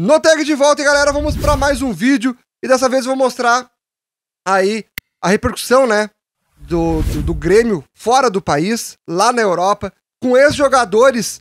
no tag de volta, e galera, vamos para mais um vídeo. E dessa vez eu vou mostrar aí a repercussão, né, do, do, do Grêmio fora do país, lá na Europa, com ex-jogadores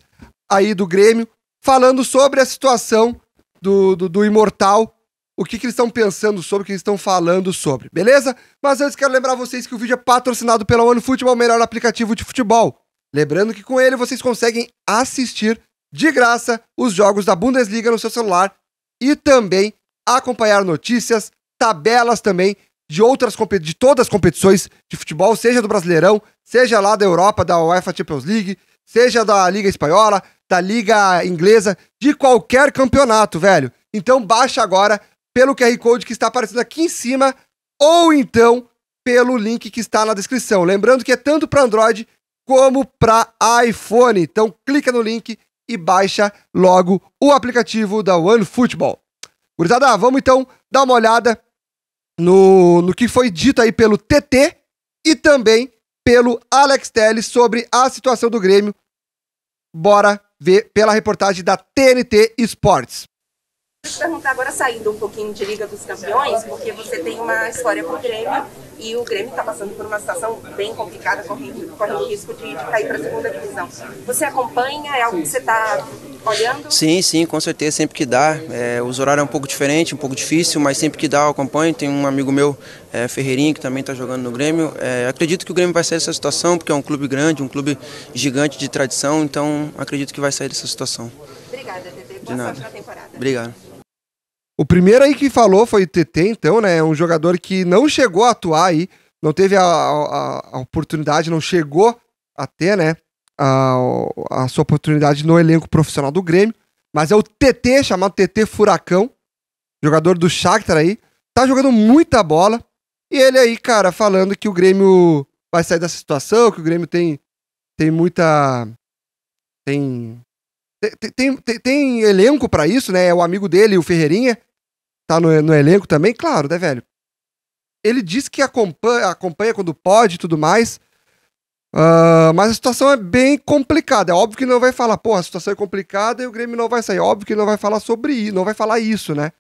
aí do Grêmio, falando sobre a situação do, do, do Imortal, o que, que eles estão pensando sobre, o que eles estão falando sobre, beleza? Mas antes quero lembrar vocês que o vídeo é patrocinado pela OneFootball, o melhor aplicativo de futebol. Lembrando que com ele vocês conseguem assistir de graça os jogos da Bundesliga no seu celular e também acompanhar notícias, tabelas também de outras de todas as competições de futebol, seja do Brasileirão, seja lá da Europa, da UEFA Champions League, seja da Liga Espanhola, da Liga Inglesa, de qualquer campeonato, velho. Então baixa agora pelo QR Code que está aparecendo aqui em cima ou então pelo link que está na descrição. Lembrando que é tanto para Android como para iPhone. Então clica no link e baixa logo o aplicativo da OneFootball. Gurizada, vamos então dar uma olhada no, no que foi dito aí pelo TT e também pelo Alex Telles sobre a situação do Grêmio. Bora ver pela reportagem da TNT Sports te perguntar agora, saindo um pouquinho de Liga dos Campeões, porque você tem uma história com o Grêmio e o Grêmio está passando por uma situação bem complicada, correndo, correndo risco de, de cair para a segunda divisão. Você acompanha? É algo que você está olhando? Sim, sim, com certeza, sempre que dá. É, os horários é um pouco diferente, um pouco difícil, mas sempre que dá eu acompanho. Tem um amigo meu, é, Ferreirinho, que também está jogando no Grêmio. É, acredito que o Grêmio vai sair dessa situação, porque é um clube grande, um clube gigante de tradição, então acredito que vai sair dessa situação. Obrigada, Tete. Boa de nada. sorte na temporada. Obrigado. O primeiro aí que falou foi o TT, então, né? É um jogador que não chegou a atuar aí, não teve a, a, a oportunidade, não chegou a ter, né? A, a, sua oportunidade no elenco profissional do Grêmio. Mas é o TT, chamado TT Furacão, jogador do Shakhtar aí. Tá jogando muita bola. E ele aí, cara, falando que o Grêmio vai sair dessa situação, que o Grêmio tem, tem muita. Tem tem, tem, tem, tem elenco para isso, né? É o amigo dele, o Ferreirinha, tá no, no elenco também, claro, né, velho? Ele diz que acompanha, acompanha quando pode e tudo mais. Uh, mas a situação é bem complicada. É óbvio que não vai falar, pô, a situação é complicada e o Grêmio não vai sair. Óbvio que não vai falar sobre isso, não vai falar isso, né?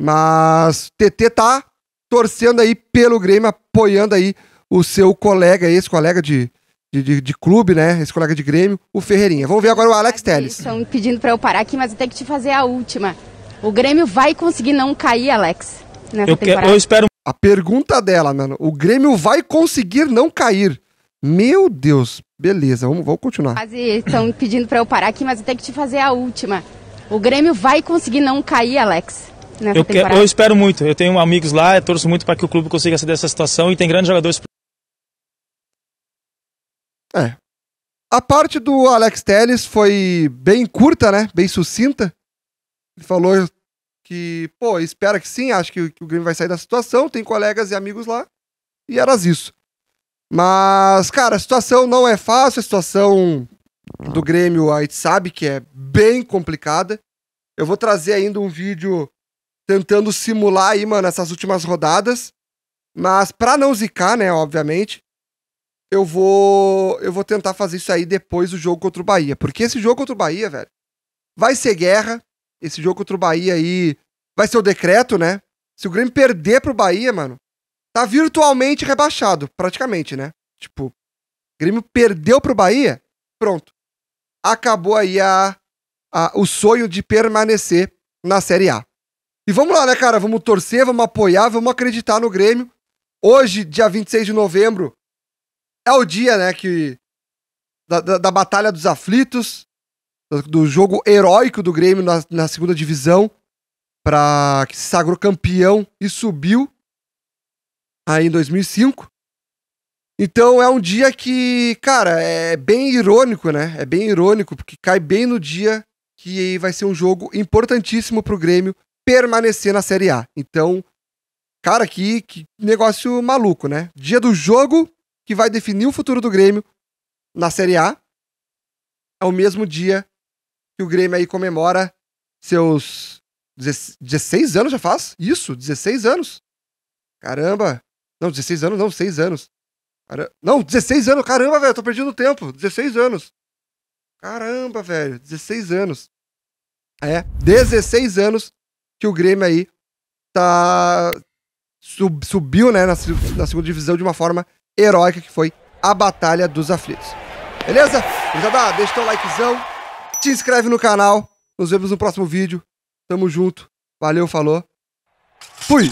Mas TT tá torcendo aí pelo Grêmio, apoiando aí o seu colega, ex-colega de, de, de, de, clube, né? Esse colega de Grêmio, o Ferreirinha. Vamos ver agora o Alex Telles. Estão pedindo para eu parar aqui, mas eu tenho que te fazer a última. O Grêmio vai conseguir não cair, Alex, nessa eu Que, eu espero. A pergunta dela, mano. O Grêmio vai conseguir não cair? Meu Deus. Beleza, vamos, vamos continuar. Estão pedindo para eu parar aqui, mas eu tenho que te fazer a última. O Grêmio vai conseguir não cair, Alex. Eu, que, eu, espero muito. Eu tenho amigos lá, eu torço muito para que o clube consiga sair dessa situação e tem grandes jogadores. É. A parte do Alex Teles foi bem curta, né? Bem sucinta. Ele falou que, pô, espera que sim, acho que, que o Grêmio vai sair da situação, tem colegas e amigos lá, e era isso. Mas, cara, a situação não é fácil, a situação do Grêmio a gente sabe que é bem complicada. Eu vou trazer ainda um vídeo tentando simular aí, mano, essas últimas rodadas. Mas para não zicar, né, obviamente, eu vou eu vou tentar fazer isso aí depois do jogo contra o Bahia, porque esse jogo contra o Bahia, velho, vai ser guerra, esse jogo contra o Bahia aí vai ser o decreto, né? Se o Grêmio perder pro Bahia, mano, tá virtualmente rebaixado, praticamente, né? Tipo, o Grêmio perdeu pro Bahia, pronto. Acabou aí a, a, o sonho de permanecer na Série A. E vamos lá, né, cara? Vamos torcer, vamos apoiar, vamos acreditar no Grêmio. Hoje, dia 26 de novembro, é o dia, né, que da, da, da Batalha dos Aflitos do jogo heróico do Grêmio na, na segunda divisão, para que se sagrou campeão e subiu aí em 2005. Então é um dia que, cara, é bem irônico, né? É bem irônico, porque cai bem no dia que vai ser um jogo importantíssimo pro Grêmio permanecer na Série A. Então, cara, que, que negócio maluco, né? Dia do jogo que vai definir o futuro do Grêmio na Série A. É o mesmo dia que o Grêmio aí comemora seus 16 anos já faz? Isso, 16 anos. Caramba. Não, 16 anos não, 6 anos. Caramba. Não, 16 anos, caramba, velho, tô perdendo tempo. 16 anos. Caramba, velho, 16 anos. É, 16 anos que o Grêmio aí tá sub, subiu, né, na, na segunda divisão de uma forma heróica que foi a Batalha dos Aflitos. Beleza? Então, dá, deixa o teu likezão, te inscreve no canal. Nos vemos no próximo vídeo. Tamo junto. Valeu, falou. Fui!